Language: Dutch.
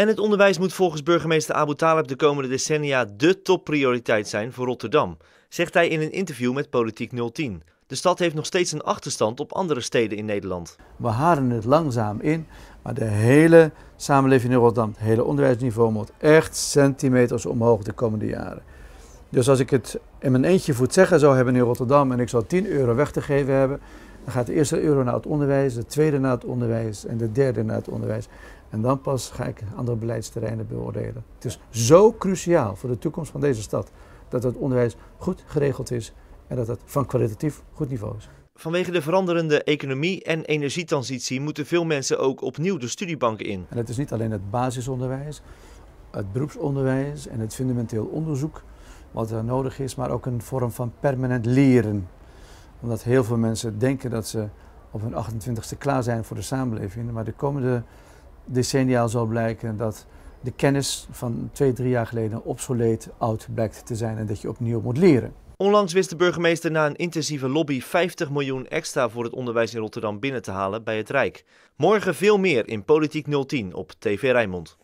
En het onderwijs moet volgens burgemeester Abu Talib de komende decennia de topprioriteit zijn voor Rotterdam, zegt hij in een interview met Politiek 010. De stad heeft nog steeds een achterstand op andere steden in Nederland. We halen het langzaam in, maar de hele samenleving in Rotterdam, het hele onderwijsniveau moet echt centimeters omhoog de komende jaren. Dus als ik het in mijn eentje voet zeggen zou hebben in Rotterdam en ik zou 10 euro weg te geven hebben, dan gaat de eerste euro naar het onderwijs, de tweede naar het onderwijs en de derde naar het onderwijs. En dan pas ga ik andere beleidsterreinen beoordelen. Het is zo cruciaal voor de toekomst van deze stad dat het onderwijs goed geregeld is en dat het van kwalitatief goed niveau is. Vanwege de veranderende economie en energietransitie moeten veel mensen ook opnieuw de studiebanken in. En het is niet alleen het basisonderwijs, het beroepsonderwijs en het fundamenteel onderzoek wat er nodig is, maar ook een vorm van permanent leren omdat heel veel mensen denken dat ze op hun 28ste klaar zijn voor de samenleving. Maar de komende decennia zal blijken dat de kennis van twee, drie jaar geleden obsoleet oud blijkt te zijn en dat je opnieuw moet leren. Onlangs wist de burgemeester na een intensieve lobby 50 miljoen extra voor het onderwijs in Rotterdam binnen te halen bij het Rijk. Morgen veel meer in Politiek 010 op TV Rijnmond.